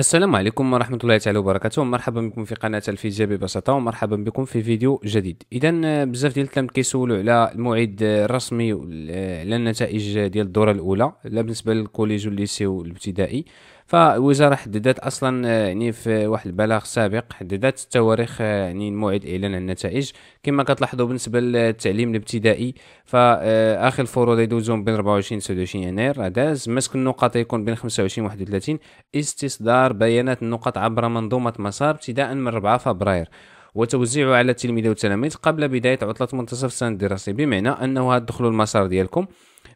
السلام عليكم ورحمة الله تعالى وبركاته مرحبا بكم في قناة الفيزياء ببساطة ومرحبا بكم في فيديو جديد إذا آه، بزاف ديال التلاميذ كيسولوا على الموعد آه، الرسمي آه، على النتائج ديال الدورة الأولى لا بالنسبة للكوليج والليسي والابتدائي فالوزاره حددت اصلا آه، يعني في واحد البلاغ سابق حددت التواريخ آه، يعني الموعد اعلان النتائج كما كتلاحظوا بالنسبه للتعليم الابتدائي فاخر آه، الفروض يدوزون بين 24 29 يناير داز مسك النقط يكون بين 25 31 استصدار بيانات النقط عبر منظومه مسار ابتداء من 4 فبراير وتوزيعه على التلميذ والتلاميذ قبل بداية عطلة منتصف السنة الدراسية بمعنى أنه دخلوا المسار ديالكم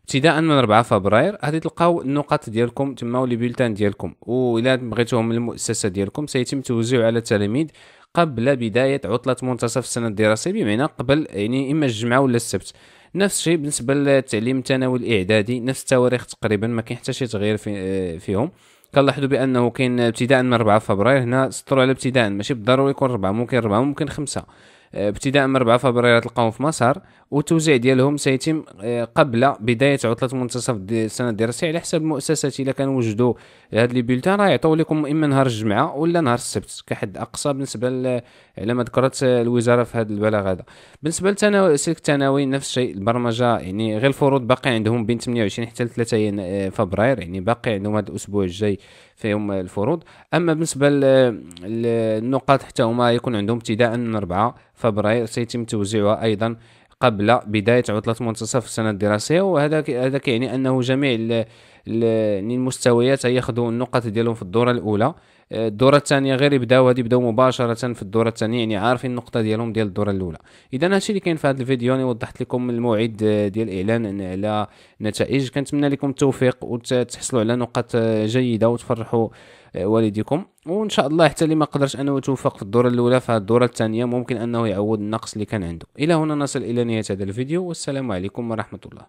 ابتداء من 4 فبراير غادي تلقاو النقط ديالكم تما ولي بيلتان ديالكم والا بغيتوهم المؤسسة ديالكم سيتم توزيع على التلاميذ قبل بدايه عطله منتصف السنه الدراسيه بمعنى قبل يعني اما الجمعه ولا السبت نفس الشيء بالنسبه للتعليم الثانوي الاعدادي نفس التواريخ تقريبا ما كاين حتى شي تغيير في آه، فيهم كنلاحظوا بانه كاين ابتداء من 4 فبراير هنا سطروا على ابتداء ماشي بالضروري يكون 4 ممكن 4 ممكن 5 ابتداء من 4 فبراير تلقاهم في مسار والتوزيع ديالهم سيتم آه، قبل بدايه عطله منتصف السنه الدراسيه على حساب المؤسسات الا كانوا وجدوا هاد لي بولتان راه يعطيو لكم اما نهار الجمعه ولا نهار السبت كحد اقصى بالنسبه على ما ذكرت الوزاره في هذا البلاغ هذا بالنسبه للثانوي سلك الثانوي نفس الشيء البرمجه يعني غير الفروض باقي عندهم بين 28 حتى 3 آه، فبراير يعني باقي عندهم هذا الاسبوع الجاي فيهم الفروض اما بالنسبه للنقاط حتى هما يكون عندهم ابتداء من 4 فبراير سيتم توزيعها أيضا قبل بداية عطلة منتصف السنة الدراسية وهذا هذا كيعني أنه جميع المستويات ياخذوا النقط ديالهم في الدوره الاولى آه، الدوره الثانيه غير يبداو هادي يبداو مباشره في الدوره الثانيه يعني عارفين النقطه ديالهم ديال الدوره الاولى اذا هادشي اللي كاين في هذا الفيديو انا وضحت لكم الموعد آه، ديال الاعلان على نتائج كنتمنى لكم التوفيق وتحصلوا على نقط آه، جيده وتفرحوا والديكم وان شاء الله حتى اللي ما قدرش انه يتوفق في الدوره الاولى في الدوره الثانيه ممكن انه يعوض النقص اللي كان عنده الى هنا نصل الى نهايه هذا الفيديو والسلام عليكم ورحمه الله